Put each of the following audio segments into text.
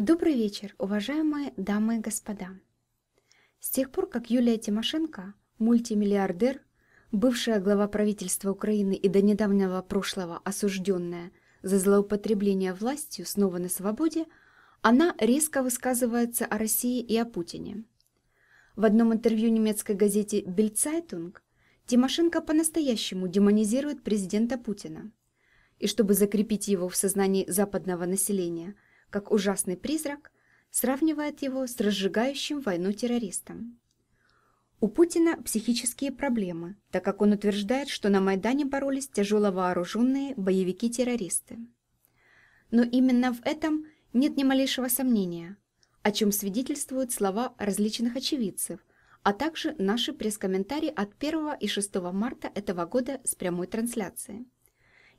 Добрый вечер, уважаемые дамы и господа. С тех пор, как Юлия Тимошенко, мультимиллиардер, бывшая глава правительства Украины и до недавнего прошлого осужденная за злоупотребление властью снова на свободе, она резко высказывается о России и о Путине. В одном интервью немецкой газете «Бильцайтунг» Тимошенко по-настоящему демонизирует президента Путина. И чтобы закрепить его в сознании западного населения – как ужасный призрак, сравнивает его с разжигающим войну террористом. У Путина психические проблемы, так как он утверждает, что на Майдане боролись тяжело вооруженные боевики-террористы. Но именно в этом нет ни малейшего сомнения, о чем свидетельствуют слова различных очевидцев, а также наши пресс-комментарии от 1 и 6 марта этого года с прямой трансляции.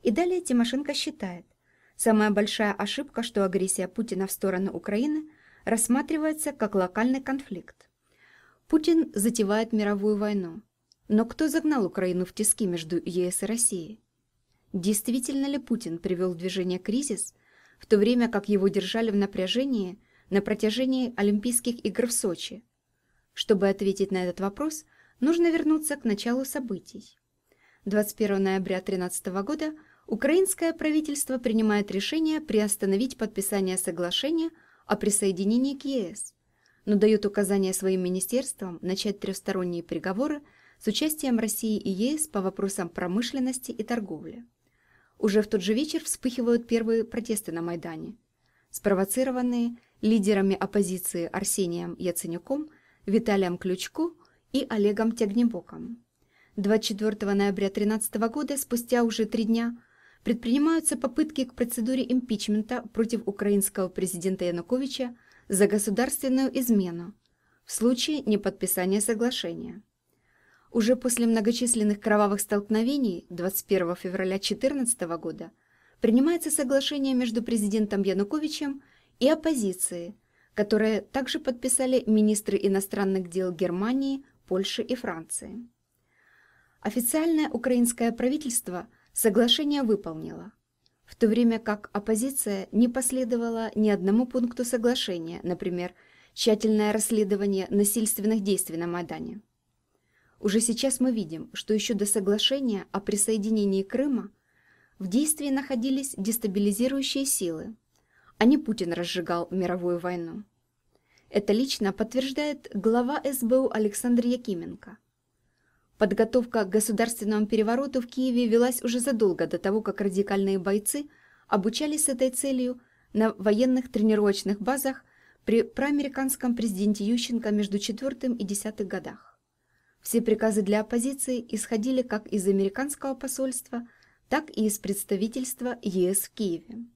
И далее Тимошенко считает – Самая большая ошибка, что агрессия Путина в сторону Украины рассматривается как локальный конфликт. Путин затевает мировую войну. Но кто загнал Украину в тиски между ЕС и Россией? Действительно ли Путин привел в движение кризис, в то время как его держали в напряжении на протяжении Олимпийских игр в Сочи? Чтобы ответить на этот вопрос, нужно вернуться к началу событий. 21 ноября 2013 года – Украинское правительство принимает решение приостановить подписание соглашения о присоединении к ЕС, но дает указание своим министерствам начать трехсторонние переговоры с участием России и ЕС по вопросам промышленности и торговли. Уже в тот же вечер вспыхивают первые протесты на Майдане. Спровоцированные лидерами оппозиции Арсением Яценюком, Виталием Ключко и Олегом Тягнебоком. 24 ноября 2013 года, спустя уже три дня, предпринимаются попытки к процедуре импичмента против украинского президента Януковича за государственную измену в случае неподписания соглашения. Уже после многочисленных кровавых столкновений 21 февраля 2014 года принимается соглашение между президентом Януковичем и оппозицией, которое также подписали министры иностранных дел Германии, Польши и Франции. Официальное украинское правительство – соглашение выполнила, в то время как оппозиция не последовала ни одному пункту соглашения, например, тщательное расследование насильственных действий на Майдане. Уже сейчас мы видим, что еще до соглашения о присоединении Крыма в действии находились дестабилизирующие силы, а не Путин разжигал мировую войну. Это лично подтверждает глава СБУ Александр Якименко – Подготовка к государственному перевороту в Киеве велась уже задолго до того, как радикальные бойцы обучались с этой целью на военных тренировочных базах при проамериканском президенте Ющенко между 4 и 10 годах. Все приказы для оппозиции исходили как из американского посольства, так и из представительства ЕС в Киеве.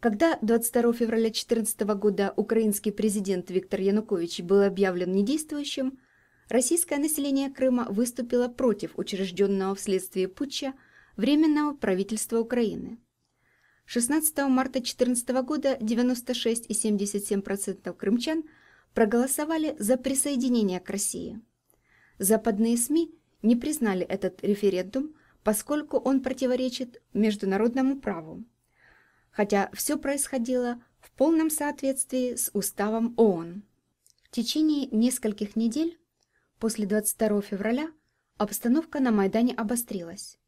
Когда 22 февраля 2014 года украинский президент Виктор Янукович был объявлен недействующим, российское население Крыма выступило против учрежденного вследствие путча Временного правительства Украины. 16 марта 2014 года 96,77% крымчан проголосовали за присоединение к России. Западные СМИ не признали этот референдум, поскольку он противоречит международному праву, хотя все происходило в полном соответствии с уставом ООН. В течение нескольких недель После 22 февраля обстановка на Майдане обострилась.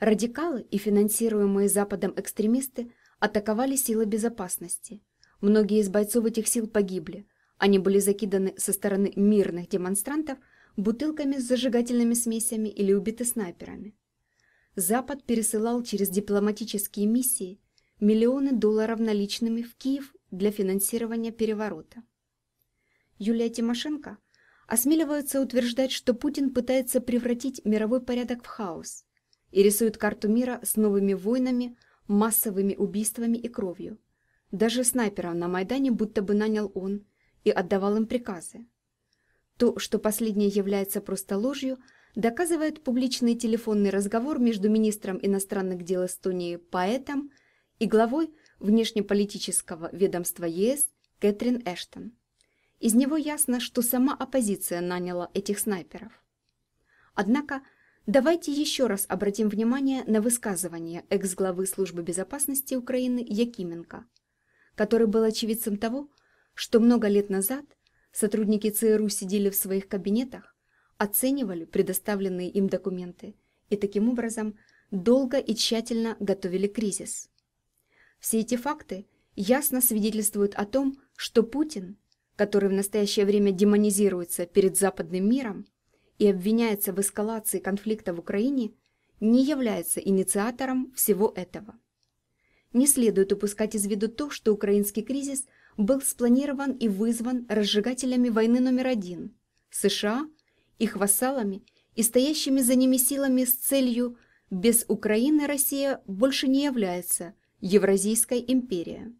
Радикалы и финансируемые Западом экстремисты атаковали силы безопасности. Многие из бойцов этих сил погибли. Они были закиданы со стороны мирных демонстрантов бутылками с зажигательными смесями или убиты снайперами. Запад пересылал через дипломатические миссии миллионы долларов наличными в Киев для финансирования переворота. Юлия Тимошенко осмеливаются утверждать, что Путин пытается превратить мировой порядок в хаос и рисует карту мира с новыми войнами, массовыми убийствами и кровью. Даже снайперов на Майдане будто бы нанял он и отдавал им приказы. То, что последнее является просто ложью, доказывает публичный телефонный разговор между министром иностранных дел Эстонии Поэтом и главой внешнеполитического ведомства ЕС Кэтрин Эштон. Из него ясно, что сама оппозиция наняла этих снайперов. Однако давайте еще раз обратим внимание на высказывание экс-главы Службы безопасности Украины Якименко, который был очевидцем того, что много лет назад сотрудники ЦРУ сидели в своих кабинетах, оценивали предоставленные им документы и таким образом долго и тщательно готовили кризис. Все эти факты ясно свидетельствуют о том, что Путин – который в настоящее время демонизируется перед западным миром и обвиняется в эскалации конфликта в Украине, не является инициатором всего этого. Не следует упускать из виду то, что украинский кризис был спланирован и вызван разжигателями войны номер один – США, их вассалами и стоящими за ними силами с целью «без Украины Россия больше не является Евразийской империей».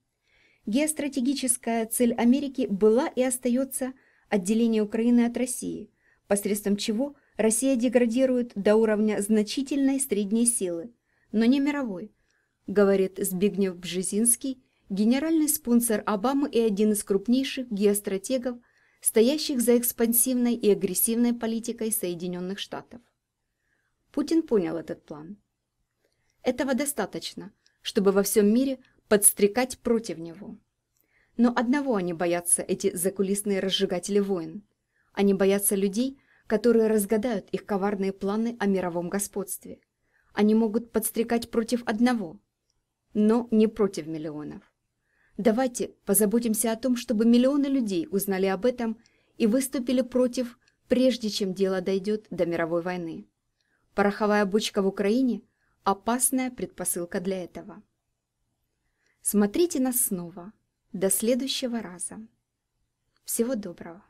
Геостратегическая цель Америки была и остается отделение Украины от России, посредством чего Россия деградирует до уровня значительной средней силы, но не мировой, говорит Збигнев Бжезинский, генеральный спонсор Обамы и один из крупнейших геостратегов, стоящих за экспансивной и агрессивной политикой Соединенных Штатов. Путин понял этот план. Этого достаточно, чтобы во всем мире подстрекать против него. Но одного они боятся, эти закулисные разжигатели войн. Они боятся людей, которые разгадают их коварные планы о мировом господстве. Они могут подстрекать против одного, но не против миллионов. Давайте позаботимся о том, чтобы миллионы людей узнали об этом и выступили против, прежде чем дело дойдет до мировой войны. Пороховая бочка в Украине – опасная предпосылка для этого. Смотрите нас снова. До следующего раза. Всего доброго.